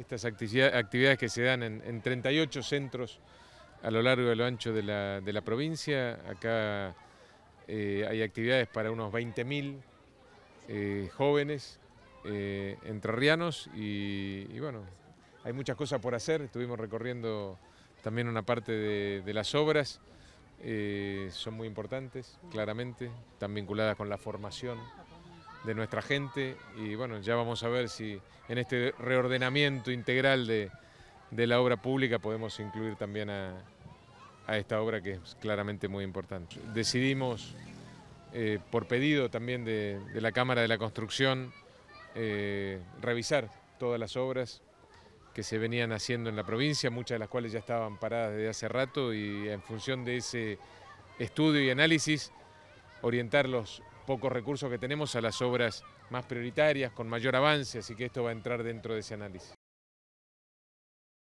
estas actividades que se dan en, 38 centros a lo largo y a lo ancho de la, de la provincia. Acá eh, hay actividades para unos 20.000 eh, jóvenes eh, entrerrianos y, bueno, hay muchas cosas por hacer. Estuvimos recorriendo también una parte de las obras, son muy importantes, claramente, están vinculadas con la formación de nuestra gente y bueno, ya vamos a ver si en este reordenamiento integral de, la obra pública podemos incluir también a, esta obra que es claramente muy importante. Decidimos, eh, por pedido también de, la Cámara de la Construcción, eh, revisar todas las obras que se venían haciendo en la provincia, muchas de las cuales ya estaban paradas desde hace rato y en función de ese estudio y análisis, orientarlos pocos recursos que tenemos a las obras más prioritarias, con mayor avance, así que esto va a entrar dentro de ese análisis.